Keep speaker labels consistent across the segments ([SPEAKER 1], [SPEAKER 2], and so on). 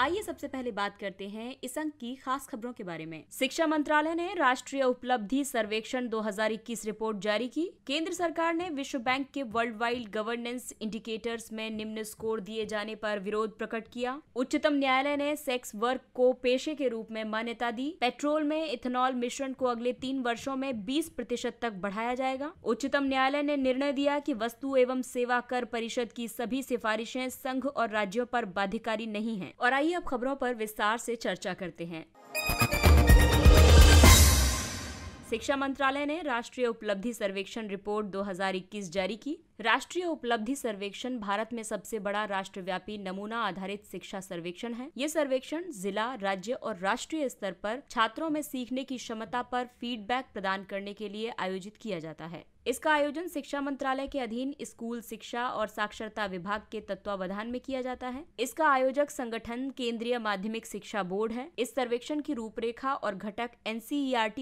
[SPEAKER 1] आइए सबसे पहले बात करते हैं इस अंक की खास खबरों के बारे में शिक्षा मंत्रालय ने राष्ट्रीय उपलब्धि सर्वेक्षण 2021 रिपोर्ट जारी की केंद्र सरकार ने विश्व बैंक के वर्ल्ड वाइड गवर्नेंस इंडिकेटर्स में निम्न स्कोर दिए जाने पर विरोध प्रकट किया उच्चतम न्यायालय ने सेक्स वर्क को पेशे के रूप में मान्यता दी पेट्रोल में इथेनॉल मिश्रण को अगले तीन वर्षो में बीस प्रतिशत तक बढ़ाया जाएगा उच्चतम न्यायालय ने निर्णय दिया की वस्तु एवं सेवा कर परिषद की सभी सिफारिशें संघ और राज्यों पर बाध्यकारी नहीं है और आइए आइए अब खबरों पर विस्तार से चर्चा करते हैं शिक्षा मंत्रालय ने राष्ट्रीय उपलब्धि सर्वेक्षण रिपोर्ट 2021 जारी की राष्ट्रीय उपलब्धि सर्वेक्षण भारत में सबसे बड़ा राष्ट्रव्यापी नमूना आधारित शिक्षा सर्वेक्षण है ये सर्वेक्षण जिला राज्य और राष्ट्रीय स्तर पर छात्रों में सीखने की क्षमता पर फीडबैक प्रदान करने के लिए आयोजित किया जाता है इसका आयोजन शिक्षा मंत्रालय के अधीन स्कूल शिक्षा और साक्षरता विभाग के तत्वावधान में किया जाता है इसका आयोजक संगठन केंद्रीय माध्यमिक शिक्षा बोर्ड है इस सर्वेक्षण की रूपरेखा और घटक एन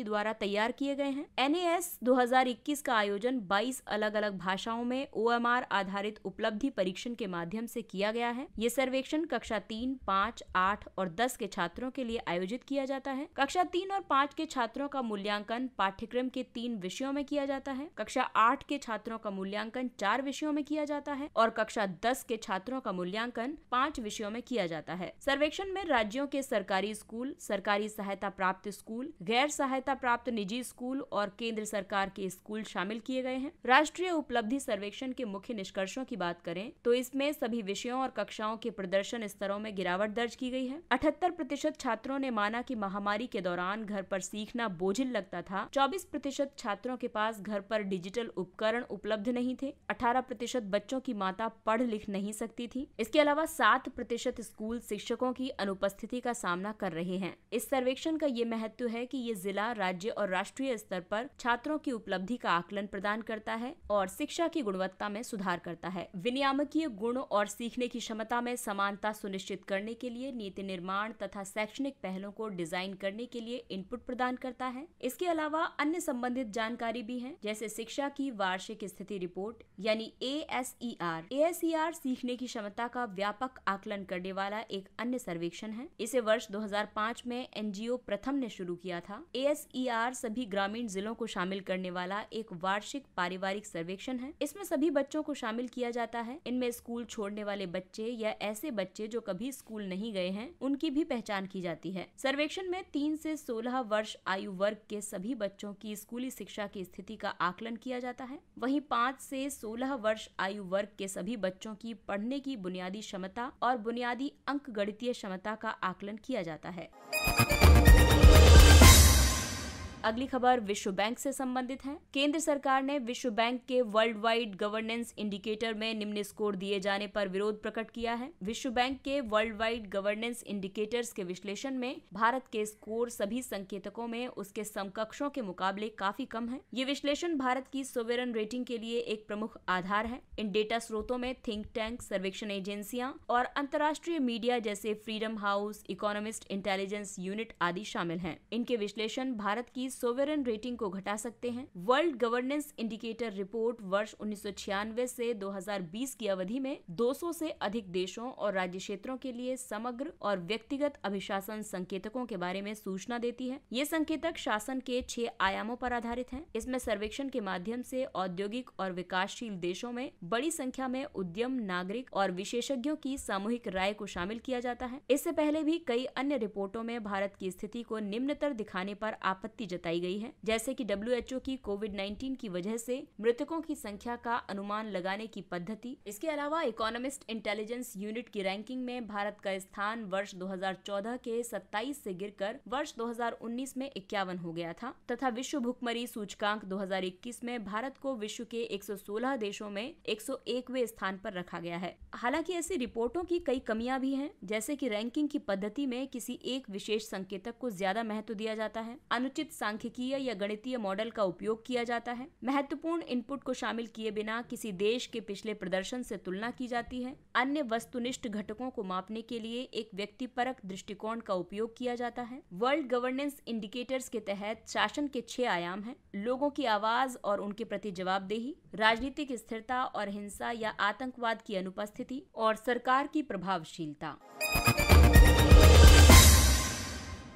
[SPEAKER 1] द्वारा तैयार किए गए हैं एन ए का आयोजन 22 अलग अलग भाषाओं में ओ आधारित उपलब्धि परीक्षण के माध्यम से किया गया है ये सर्वेक्षण कक्षा तीन पाँच आठ और दस के छात्रों के लिए आयोजित किया जाता है कक्षा तीन और पाँच के छात्रों का मूल्यांकन पाठ्यक्रम के तीन विषयों में किया जाता है कक्षा आठ के छात्रों का मूल्यांकन चार विषयों में किया जाता है और कक्षा दस के छात्रों का मूल्यांकन पाँच विषयों में किया जाता है सर्वेक्षण में राज्यों के सरकारी स्कूल सरकारी सहायता प्राप्त स्कूल गैर सहायता प्राप्त निजी स्कूल और केंद्र सरकार के स्कूल शामिल किए गए हैं राष्ट्रीय उपलब्धि सर्वेक्षण सर्वेक्षण के मुख्य निष्कर्षों की बात करें तो इसमें सभी विषयों और कक्षाओं के प्रदर्शन स्तरों में गिरावट दर्ज की गई है अठहत्तर प्रतिशत छात्रों ने माना की महामारी के दौरान घर पर सीखना बोझिल लगता था चौबीस प्रतिशत छात्रों के पास घर पर डिजिटल उपकरण उपलब्ध नहीं थे अठारह प्रतिशत बच्चों की माता पढ़ लिख नहीं सकती थी इसके अलावा सात प्रतिशत स्कूल शिक्षकों की अनुपस्थिति का सामना कर रहे हैं इस सर्वेक्षण का ये महत्व है कि ये जिला राज्य और राष्ट्रीय स्तर पर छात्रों की उपलब्धि का आकलन प्रदान करता है और शिक्षा की गुणवत्ता गुणवत्ता में सुधार करता है विनियामकीय गुण और सीखने की क्षमता में समानता सुनिश्चित करने के लिए नीति निर्माण तथा शैक्षणिक पहलों को डिजाइन करने के लिए इनपुट प्रदान करता है इसके अलावा अन्य संबंधित जानकारी भी है जैसे शिक्षा की वार्षिक स्थिति रिपोर्ट यानी A S E R A S E R सीखने की क्षमता का व्यापक आकलन करने वाला एक अन्य सर्वेक्षण है इसे वर्ष 2005 में एनजीओ प्रथम ने शुरू किया था ए एस ई आर सभी ग्रामीण जिलों को शामिल करने वाला एक वार्षिक पारिवारिक सर्वेक्षण है इसमें सभी बच्चों को शामिल किया जाता है इनमें स्कूल छोड़ने वाले बच्चे या ऐसे बच्चे जो कभी स्कूल नहीं गए हैं उनकी भी पहचान की जाती है सर्वेक्षण में तीन से सोलह वर्ष आयु वर्ग के सभी बच्चों की स्कूली शिक्षा की स्थिति का आकलन किया जाता है वहीं पाँच से सोलह वर्ष आयु वर्ग के सभी बच्चों की पढ़ने की बुनियादी क्षमता और बुनियादी अंक गणितीय क्षमता का आकलन किया जाता है अगली खबर विश्व बैंक से संबंधित है केंद्र सरकार ने विश्व बैंक के वर्ल्ड वाइड गवर्नेंस इंडिकेटर में निम्न स्कोर दिए जाने पर विरोध प्रकट किया है विश्व बैंक के वर्ल्ड वाइड गवर्नेंस इंडिकेटर्स के विश्लेषण में भारत के स्कोर सभी संकेतकों में उसके समकक्षों के मुकाबले काफी कम है ये विश्लेषण भारत की सोवेरन रेटिंग के लिए एक प्रमुख आधार है इन डेटा स्रोतों में थिंक टैंक सर्वेक्षण एजेंसियां और अंतर्राष्ट्रीय मीडिया जैसे Freedom House Economist Intelligence Unit आदि शामिल हैं। इनके विश्लेषण भारत की सोवेरन रेटिंग को घटा सकते हैं वर्ल्ड गवर्नेंस इंडिकेटर रिपोर्ट वर्ष उन्नीस से 2020 की अवधि में 200 से अधिक देशों और राज्य क्षेत्रों के लिए समग्र और व्यक्तिगत अभिशासन संकेतकों के बारे में सूचना देती है ये संकेतक शासन के छह आयामों पर आधारित है इसमें सर्वेक्षण के माध्यम से औद्योगिक और विकासशील देशों में बड़ी संख्या में उद्यम नागरिक और विशेषज्ञों की सामूहिक राय को शामिल किया जाता है इससे पहले भी कई अन्य रिपोर्टों में भारत की स्थिति को निम्नतर दिखाने पर आपत्ति जताई गई है जैसे कि डब्ल्यू की कोविड 19 की वजह से मृतकों की संख्या का अनुमान लगाने की पद्धति इसके अलावा इकोनॉमिस्ट इंटेलिजेंस यूनिट की रैंकिंग में भारत का स्थान वर्ष 2014 के 27 से गिरकर वर्ष 2019 में इक्यावन हो गया था तथा विश्व भुखमरी सूचकांक 2021 में भारत को विश्व के 116 देशों में 101वें स्थान पर रखा गया है हालांकि ऐसी रिपोर्टों की कई कमियां भी हैं जैसे कि रैंकिंग की पद्धति में किसी एक विशेष संकेतक को ज्यादा महत्व दिया जाता है अनुचित सांख्यिकीय या गणितीय मॉडल का उपयोग किया जाता है महत्वपूर्ण इनपुट को शामिल किए बिना किसी देश के पिछले प्रदर्शन से तुलना की जाती है अन्य वस्तुनिष्ठ घटकों को मापने के लिए एक व्यक्तिपरक दृष्टिकोण का उपयोग किया जाता है वर्ल्ड गवर्नेंस इंडिकेटर्स के तहत शासन के छह आयाम हैं लोगों की आवाज और उनके प्रति जवाबदेही राजनीतिक स्थिरता और हिंसा या आतंकवाद की अनुपस्थिति और सरकार की प्रभावशीलता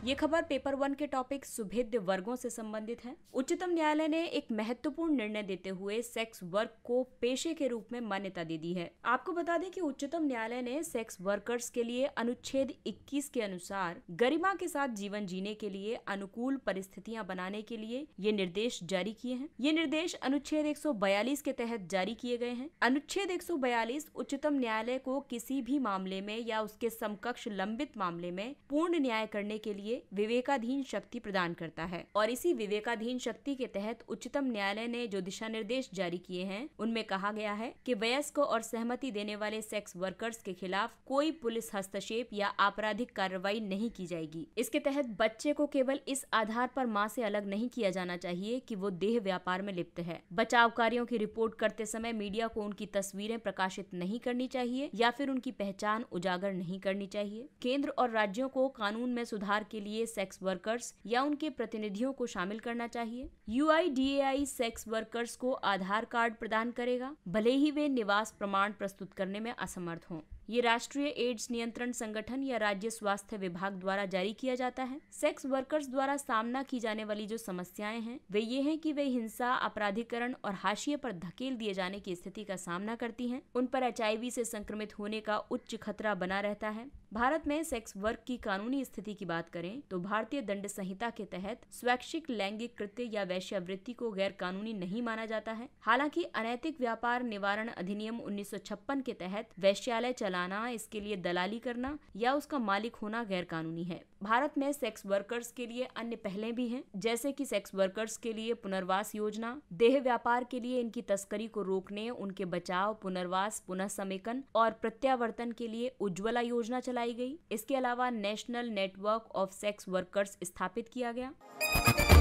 [SPEAKER 1] ये खबर पेपर वन के टॉपिक सुभेद्य वर्गों से संबंधित है उच्चतम न्यायालय ने एक महत्वपूर्ण निर्णय देते हुए सेक्स वर्क को पेशे के रूप में मान्यता दे दी है आपको बता दें कि उच्चतम न्यायालय ने सेक्स वर्कर्स के लिए अनुच्छेद 21 के अनुसार गरिमा के साथ जीवन जीने के लिए अनुकूल परिस्थितियाँ बनाने के लिए ये निर्देश जारी किए हैं ये निर्देश अनुच्छेद एक के तहत जारी किए गए हैं अनुच्छेद एक उच्चतम न्यायालय को किसी भी मामले में या उसके समकक्ष लंबित मामले में पूर्ण न्याय करने के लिए लिए विवेकाधीन शक्ति प्रदान करता है और इसी विवेकाधीन शक्ति के तहत उच्चतम न्यायालय ने जो दिशा निर्देश जारी किए हैं उनमें कहा गया है कि वयस्क और सहमति देने वाले सेक्स वर्कर्स के खिलाफ कोई पुलिस हस्तक्षेप या आपराधिक कार्रवाई नहीं की जाएगी इसके तहत बच्चे को केवल इस आधार पर माँ से अलग नहीं किया जाना चाहिए कि वो देह व्यापार में लिप्त है बचाव कार्यो की रिपोर्ट करते समय मीडिया को उनकी तस्वीरें प्रकाशित नहीं करनी चाहिए या फिर उनकी पहचान उजागर नहीं करनी चाहिए केंद्र और राज्यों को कानून में सुधार के लिए सेक्स वर्कर्स या उनके प्रतिनिधियों को शामिल करना चाहिए यू सेक्स वर्कर्स को आधार कार्ड प्रदान करेगा भले ही वे निवास प्रमाण प्रस्तुत करने में असमर्थ हों ये राष्ट्रीय एड्स नियंत्रण संगठन या राज्य स्वास्थ्य विभाग द्वारा जारी किया जाता है सेक्स वर्कर्स द्वारा सामना की जाने वाली जो समस्याएं हैं वे ये हैं कि वे हिंसा अपराधिकरण और हाशिए पर धकेल दिए जाने की स्थिति का सामना करती हैं उन पर एच से संक्रमित होने का उच्च खतरा बना रहता है भारत में सेक्स वर्क की कानूनी स्थिति की बात करें तो भारतीय दंड संहिता के तहत स्वैच्छिक लैंगिक कृत्य या वैश्यावृत्ति को गैर कानूनी नहीं माना जाता है हालांकि अनैतिक व्यापार निवारण अधिनियम 1956 के तहत वैश्यालय चला बनाना इसके लिए दलाली करना या उसका मालिक होना गैर कानूनी है भारत में सेक्स वर्कर्स के लिए अन्य पहले भी हैं जैसे कि सेक्स वर्कर्स के लिए पुनर्वास योजना देह व्यापार के लिए इनकी तस्करी को रोकने उनके बचाव पुनर्वास पुनः समेकन और प्रत्यावर्तन के लिए उज्ज्वला योजना चलाई गई इसके अलावा National Network of Sex Workers स्थापित किया गया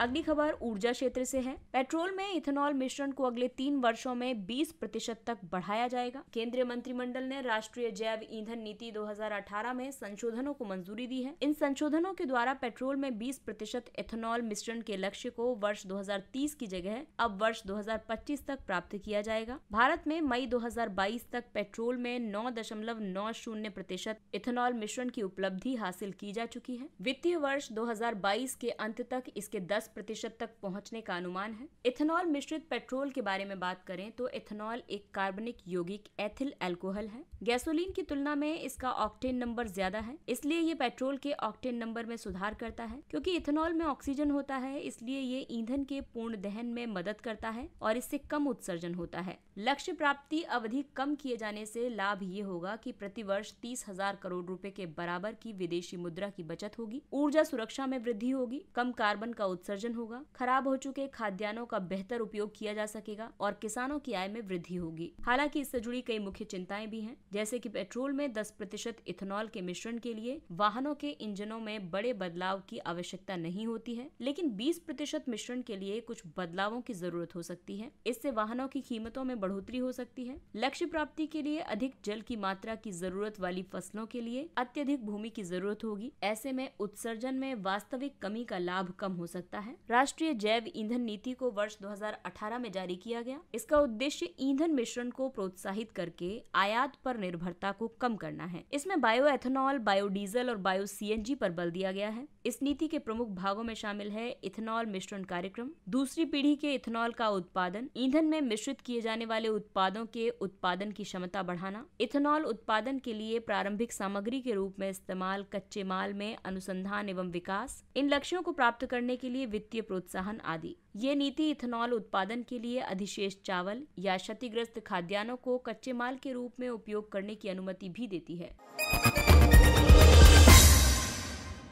[SPEAKER 1] अगली खबर ऊर्जा क्षेत्र से है पेट्रोल में इथेनॉल मिश्रण को अगले तीन वर्षों में 20 प्रतिशत तक बढ़ाया जाएगा केंद्रीय मंत्रिमंडल ने राष्ट्रीय जैव ईंधन नीति 2018 में संशोधनों को मंजूरी दी है इन संशोधनों के द्वारा पेट्रोल में 20 प्रतिशत इथेनॉल मिश्रण के लक्ष्य को वर्ष 2030 की जगह अब वर्ष 2025 तक प्राप्त किया जाएगा भारत में मई 2022 तक पेट्रोल में नौ दशमलव नौ शून्य प्रतिशत इथेनॉल मिश्रण की उपलब्धि हासिल की जा चुकी है वित्तीय वर्ष 2022 के अंत तक इसके दस दस प्रतिशत तक पहुंचने का अनुमान है इथेनॉल मिश्रित पेट्रोल के बारे में बात करें तो इथेनॉल एक कार्बनिक यौगिक एथिल एल्कोहल है गैसोलीन की तुलना में इसका ऑक्टेन नंबर ज्यादा है इसलिए ये पेट्रोल के ऑक्टेन नंबर में सुधार करता है क्योंकि इथेनॉल में ऑक्सीजन होता है इसलिए ये ईंधन के पूर्ण दहन में मदद करता है और इससे कम उत्सर्जन होता है लक्ष्य प्राप्ति अवधि कम किए जाने से लाभ ये होगा कि प्रतिवर्ष तीस हजार करोड़ रुपए के बराबर की विदेशी मुद्रा की बचत होगी ऊर्जा सुरक्षा में वृद्धि होगी कम कार्बन का उत्सर्जन होगा खराब हो चुके खाद्यान्नों का बेहतर उपयोग किया जा सकेगा और किसानों की आय में वृद्धि होगी हालांकि इससे जुड़ी कई मुख्य चिंताएं भी हैं जैसे की पेट्रोल में दस प्रतिशत इथेनॉल के मिश्रण के लिए वाहनों के इंजनों में बड़े बदलाव की आवश्यकता नहीं होती है लेकिन बीस प्रतिशत मिश्रण के लिए कुछ बदलावों की जरूरत हो सकती है इससे वाहनों की कीमतों में बढ़ोतरी हो सकती है लक्ष्य प्राप्ति के लिए अधिक जल की मात्रा की जरूरत वाली फसलों के लिए अत्यधिक भूमि की जरूरत होगी ऐसे में उत्सर्जन में वास्तविक कमी का लाभ कम हो सकता है राष्ट्रीय जैव ईंधन नीति को वर्ष 2018 में जारी किया गया इसका उद्देश्य ईंधन मिश्रण को प्रोत्साहित करके आयात पर निर्भरता को कम करना है इसमें बायो एथेनॉल बायोडीजल और बायो सीएनजी पर बल दिया गया है इस नीति के प्रमुख भागों में शामिल है इथेनॉल मिश्रण कार्यक्रम दूसरी पीढ़ी के इथेनॉल का उत्पादन ईंधन में मिश्रित किए जाने वाले उत्पादों के उत्पादन की क्षमता बढ़ाना इथेनॉल उत्पादन के लिए प्रारंभिक सामग्री के रूप में इस्तेमाल कच्चे माल में अनुसंधान एवं विकास इन लक्ष्यों को प्राप्त करने के लिए वित्तीय प्रोत्साहन आदि ये नीति इथेनॉल उत्पादन के लिए अधिशेष चावल या क्षतिग्रस्त खाद्यान्नों को कच्चे माल के रूप में उपयोग करने की अनुमति भी देती है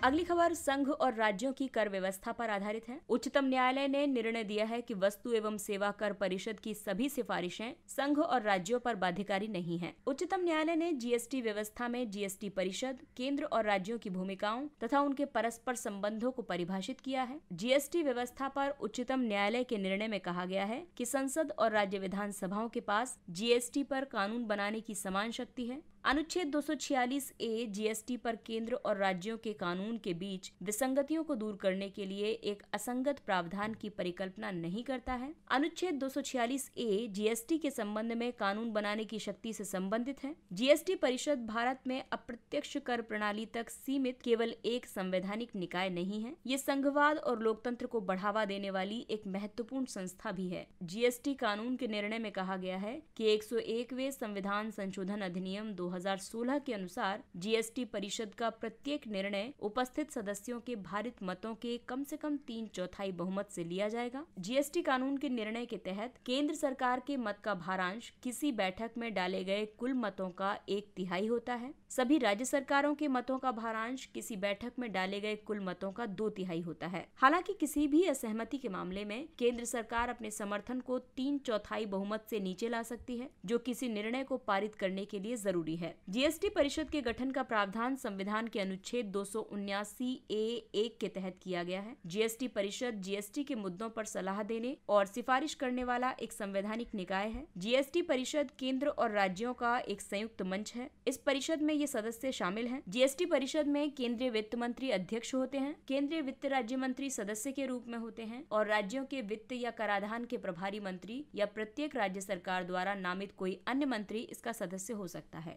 [SPEAKER 1] अगली खबर संघ और राज्यों की कर व्यवस्था पर आधारित है उच्चतम न्यायालय ने निर्णय दिया है कि वस्तु एवं सेवा कर परिषद की सभी सिफारिशें संघ और राज्यों पर बाध्यकारी नहीं है उच्चतम न्यायालय ने जीएसटी व्यवस्था में जीएसटी परिषद केंद्र और राज्यों की भूमिकाओं तथा उनके परस्पर संबंधों को परिभाषित किया है जीएसटी व्यवस्था पर उच्चतम न्यायालय के निर्णय में कहा गया है कि संसद और राज्य विधानसभाओं के पास जीएसटी पर कानून बनाने की समान शक्ति है अनुच्छेद 246 ए जीएसटी पर केंद्र और राज्यों के कानून के बीच विसंगतियों को दूर करने के लिए एक असंगत प्रावधान की परिकल्पना नहीं करता है अनुच्छेद 246 ए जीएसटी के संबंध में कानून बनाने की शक्ति से संबंधित है जीएसटी परिषद भारत में अप्रत्यक्ष कर प्रणाली तक सीमित केवल एक संवैधानिक निकाय नहीं है ये संघवाद और लोकतंत्र को बढ़ावा देने वाली एक महत्वपूर्ण संस्था भी है जीएसटी कानून के निर्णय में कहा गया है की एक संविधान संशोधन अधिनियम दो 2016 के अनुसार जीएसटी परिषद का प्रत्येक निर्णय उपस्थित सदस्यों के भारित मतों के कम से कम तीन चौथाई बहुमत से लिया जाएगा जीएसटी कानून के निर्णय के तहत केंद्र सरकार के मत का भारांश किसी बैठक में डाले गए कुल मतों का एक तिहाई होता है सभी राज्य सरकारों के मतों का भारांश किसी बैठक में डाले गए कुल मतों का दो तिहाई होता है हालांकि किसी भी असहमति के मामले में केंद्र सरकार अपने समर्थन को तीन चौथाई बहुमत से नीचे ला सकती है जो किसी निर्णय को पारित करने के लिए जरूरी है है जीएसटी परिषद के गठन का प्रावधान संविधान के अनुच्छेद दो ए एक के तहत किया गया है जीएसटी परिषद जीएसटी के मुद्दों पर सलाह देने और सिफारिश करने वाला एक संवैधानिक निकाय है जीएसटी परिषद केंद्र और राज्यों का एक संयुक्त मंच है इस परिषद में ये सदस्य शामिल है जीएसटी परिषद में केंद्रीय वित्त मंत्री अध्यक्ष होते हैं केंद्रीय वित्त राज्य मंत्री सदस्य के रूप में होते हैं और राज्यों के वित्त या कराधान के प्रभारी मंत्री या प्रत्येक राज्य सरकार द्वारा नामित कोई अन्य मंत्री इसका सदस्य हो सकता है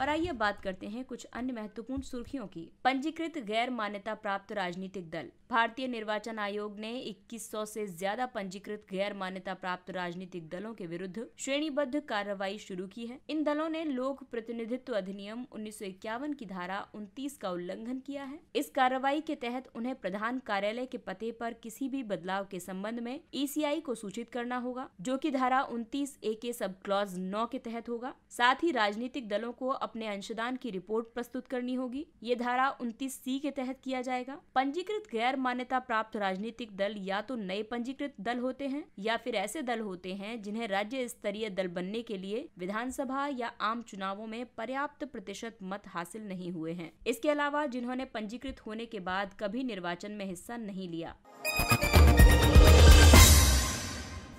[SPEAKER 1] और आइए बात करते हैं कुछ अन्य महत्वपूर्ण सुर्खियों की पंजीकृत गैर मान्यता प्राप्त राजनीतिक दल भारतीय निर्वाचन आयोग ने 2100 से ज्यादा पंजीकृत गैर मान्यता प्राप्त राजनीतिक दलों के विरुद्ध श्रेणीबद्ध कार्रवाई शुरू की है इन दलों ने लोक प्रतिनिधित्व अधिनियम उन्नीस की धारा उनतीस का उल्लंघन किया है इस कार्रवाई के तहत उन्हें प्रधान कार्यालय के पते पर किसी भी बदलाव के संबंध में ई e को सूचित करना होगा जो की धारा उनतीस ए के सब क्लॉज नौ के तहत होगा साथ ही राजनीतिक दलों को अपने अंशदान की रिपोर्ट प्रस्तुत करनी होगी ये धारा उनतीस सी के तहत किया जाएगा पंजीकृत गैर मान्यता प्राप्त राजनीतिक दल या तो नए पंजीकृत दल होते हैं या फिर ऐसे दल होते हैं जिन्हें राज्य स्तरीय दल बनने के लिए विधानसभा या आम चुनावों में पर्याप्त प्रतिशत मत हासिल नहीं हुए हैं इसके अलावा जिन्होंने पंजीकृत होने के बाद कभी निर्वाचन में हिस्सा नहीं लिया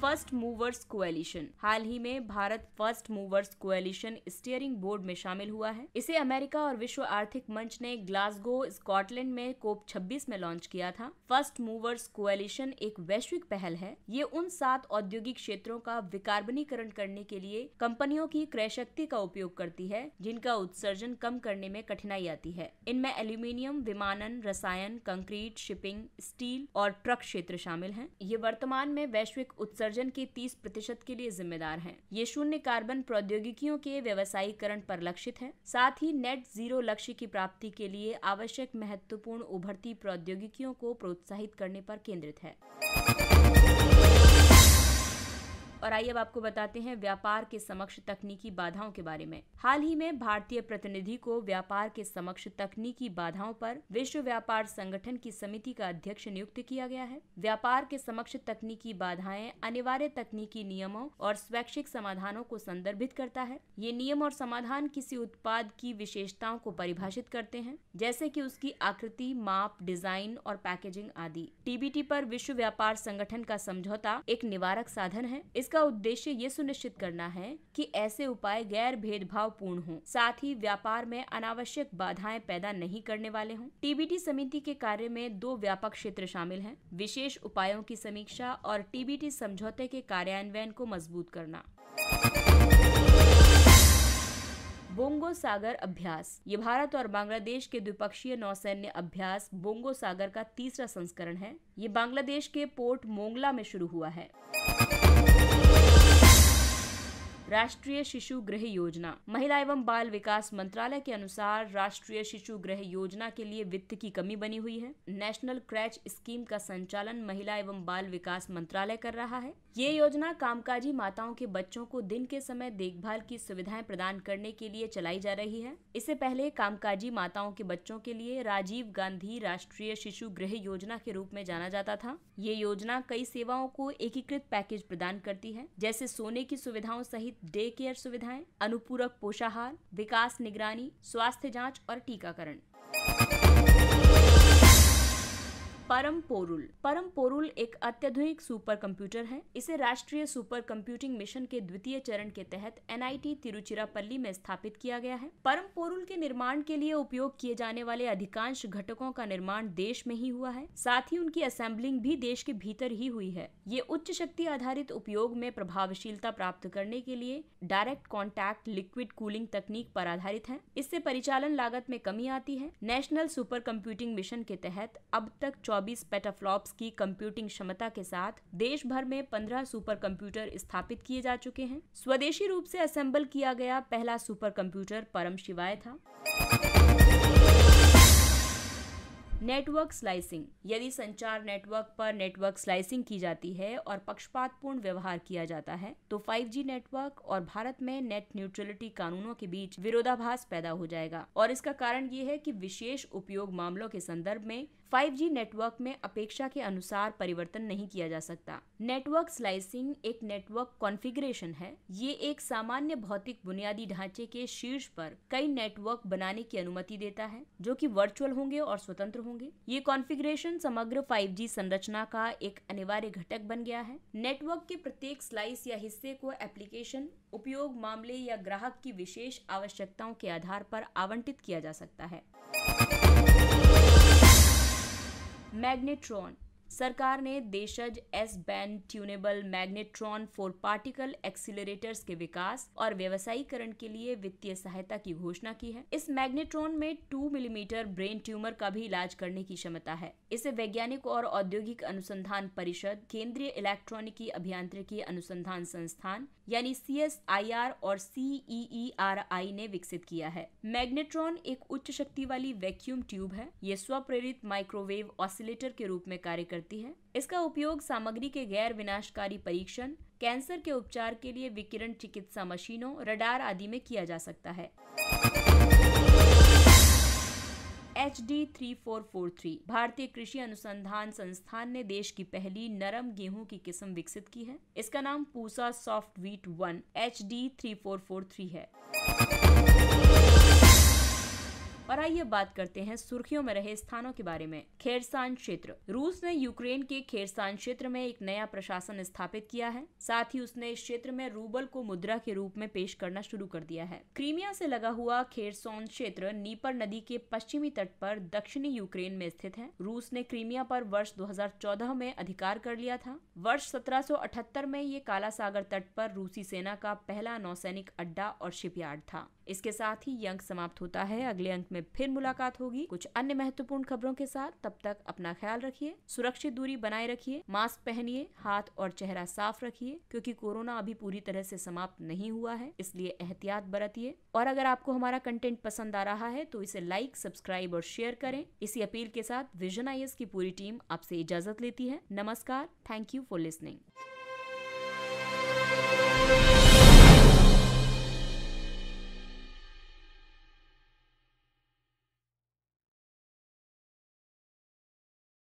[SPEAKER 1] फर्स्ट मूवर्स कोएलिशन हाल ही में Bharat First Movers Coalition steering board में शामिल हुआ है इसे अमेरिका और विश्व आर्थिक मंच ने ग्लासगो स्कॉटलैंड में कोप 26 में लॉन्च किया था फर्स्ट मूवर्स कोएलिशन एक वैश्विक पहल है ये उन सात औद्योगिक क्षेत्रों का विकार्बनीकरण करने के लिए कंपनियों की क्रय शक्ति का उपयोग करती है जिनका उत्सर्जन कम करने में कठिनाई आती है इनमें एल्यूमिनियम विमानन रसायन कंक्रीट शिपिंग स्टील और ट्रक क्षेत्र शामिल है ये वर्तमान में वैश्विक उत्सर्जन उत्सर्जन के 30 प्रतिशत के लिए जिम्मेदार हैं ये शून्य कार्बन प्रौद्योगिकियों के व्यवसायीकरण पर लक्षित है साथ ही नेट जीरो लक्ष्य की प्राप्ति के लिए आवश्यक महत्वपूर्ण उभरती प्रौद्योगिकियों को प्रोत्साहित करने पर केंद्रित है आइए अब आपको बताते हैं व्यापार के समक्ष तकनीकी बाधाओं के बारे में हाल ही में भारतीय प्रतिनिधि को व्यापार के समक्ष तकनीकी बाधाओं पर विश्व व्यापार संगठन की समिति का अध्यक्ष नियुक्त किया गया है व्यापार के समक्ष तकनीकी बाधाएं अनिवार्य तकनीकी नियमों और स्वैच्छिक समाधानों को संदर्भित करता है ये नियम और समाधान किसी उत्पाद की विशेषताओं को परिभाषित करते हैं जैसे की उसकी आकृति माप डिजाइन और पैकेजिंग आदि टीबीटी पर विश्व व्यापार संगठन का समझौता एक निवारक साधन है इसका उद्देश्य ये सुनिश्चित करना है कि ऐसे उपाय गैर भेदभाव पूर्ण हों साथ ही व्यापार में अनावश्यक बाधाएं पैदा नहीं करने वाले हों टीबीटी समिति के कार्य में दो व्यापक क्षेत्र शामिल हैं विशेष उपायों की समीक्षा और टीबीटी समझौते के कार्यान्वयन को मजबूत करना बोंगो सागर अभ्यास ये भारत और बांग्लादेश के द्विपक्षीय नौसैन्य अभ्यास बोंगो सागर का तीसरा संस्करण है ये बांग्लादेश के पोर्ट मोंगला में शुरू हुआ है राष्ट्रीय शिशु गृह योजना महिला एवं बाल विकास मंत्रालय के अनुसार राष्ट्रीय शिशु गृह योजना के लिए वित्त की कमी बनी हुई है नेशनल क्रैच स्कीम का संचालन महिला एवं बाल विकास मंत्रालय कर रहा है ये योजना कामकाजी माताओं के बच्चों को दिन के समय देखभाल की सुविधाएं प्रदान करने के लिए चलाई जा रही है इससे पहले कामकाजी माताओं के बच्चों के लिए राजीव गांधी राष्ट्रीय शिशु गृह योजना के रूप में जाना जाता था ये योजना कई सेवाओं को एकीकृत पैकेज प्रदान करती है जैसे सोने की सुविधाओं सहित डे केयर सुविधाएं अनुपूरक पोषाहार विकास निगरानी स्वास्थ्य जांच और टीकाकरण परम पोरुल परम पोरुल एक अत्याधुनिक सुपर कंप्यूटर है इसे राष्ट्रीय सुपर कंप्यूटिंग मिशन के द्वितीय चरण के तहत एनआईटी तिरुचिरापल्ली में स्थापित किया गया है परम पोरुल के निर्माण के लिए उपयोग किए जाने वाले अधिकांश घटकों का निर्माण देश में ही हुआ है साथ ही उनकी असेंबलिंग भी देश के भीतर ही हुई है ये उच्च शक्ति आधारित उपयोग में प्रभावशीलता प्राप्त करने के लिए डायरेक्ट कॉन्टैक्ट लिक्विड कूलिंग तकनीक पर आधारित है इससे परिचालन लागत में कमी आती है नेशनल सुपर कंप्यूटिंग मिशन के तहत अब तक 124 पेटाफ्लॉप्स की कंप्यूटिंग क्षमता के साथ देश भर में 15 सुपर कंप्यूटर स्थापित किए जा चुके हैं स्वदेशी रूप से असेंबल किया गया पहला सुपर कंप्यूटर परम शिवाय था नेटवर्क स्लाइसिंग यदि संचार नेटवर्क पर नेटवर्क स्लाइसिंग की जाती है और पक्षपातपूर्ण व्यवहार किया जाता है तो 5G नेटवर्क और भारत में नेट न्यूट्रलिटी कानूनों के बीच विरोधाभास पैदा हो जाएगा और इसका कारण ये है कि विशेष उपयोग मामलों के संदर्भ में 5G नेटवर्क में अपेक्षा के अनुसार परिवर्तन नहीं किया जा सकता नेटवर्क स्लाइसिंग एक नेटवर्क कॉन्फ़िगरेशन है ये एक सामान्य भौतिक बुनियादी ढांचे के शीर्ष पर कई नेटवर्क बनाने की अनुमति देता है जो कि वर्चुअल होंगे और स्वतंत्र होंगे ये कॉन्फ़िगरेशन समग्र 5G संरचना का एक अनिवार्य घटक बन गया है नेटवर्क के प्रत्येक स्लाइस या हिस्से को एप्लीकेशन उपयोग मामले या ग्राहक की विशेष आवश्यकताओं के आधार पर आवंटित किया जा सकता है magnetron सरकार ने देशज S band tunable magnetron for particle accelerators के विकास और व्यवसायीकरण के लिए वित्तीय सहायता की घोषणा की है इस मैग्नेट्रॉन में टू मिलीमीटर ब्रेन ट्यूमर का भी इलाज करने की क्षमता है इसे वैज्ञानिक और औद्योगिक अनुसंधान परिषद केंद्रीय इलेक्ट्रॉनिकी अभियांत्रिकी अनुसंधान संस्थान यानी सी और सी e e ने विकसित किया है मैग्नेट्रॉन एक उच्च शक्ति वाली वैक्यूम ट्यूब है ये स्वप्रेरित माइक्रोवेव ऑसिलेटर के रूप में कार्य कर करती है इसका उपयोग सामग्री के गैर विनाशकारी परीक्षण कैंसर के उपचार के लिए विकिरण चिकित्सा मशीनों रडार आदि में किया जा सकता है H D three four four three भारतीय कृषि अनुसंधान संस्थान ने देश की पहली नरम गेहूं की किस्म विकसित की है इसका नाम Pusa soft wheat one H D three four four three है और आइए बात करते हैं सुर्खियों में रहे स्थानों के बारे में खेरसान क्षेत्र रूस ने यूक्रेन के खेरसान क्षेत्र में एक नया प्रशासन स्थापित किया है साथ ही उसने इस क्षेत्र में रूबल को मुद्रा के रूप में पेश करना शुरू कर दिया है क्रीमिया से लगा हुआ खेरसौन क्षेत्र नीपर नदी के पश्चिमी तट पर दक्षिणी यूक्रेन में स्थित है रूस ने क्रीमिया पर वर्ष 2014 में अधिकार कर लिया था वर्ष 1778 में ये काला सागर तट पर रूसी सेना का पहला नौसैनिक अड्डा और शिपयार्ड था इसके साथ ही ये अंक समाप्त होता है अगले अंक में फिर मुलाकात होगी कुछ अन्य महत्वपूर्ण खबरों के साथ तब तक अपना ख्याल रखिए सुरक्षित दूरी बनाए रखिए मास्क पहनिए हाथ और चेहरा साफ रखिए क्योंकि कोरोना अभी पूरी तरह से समाप्त नहीं हुआ है इसलिए एहतियात बरतिए और अगर आपको हमारा कंटेंट पसंद आ रहा है तो इसे लाइक सब्सक्राइब और शेयर करें इसी अपील के साथ विजन आई की पूरी टीम आपसे इजाजत लेती है नमस्कार थैंक यू फॉर लिसनिंग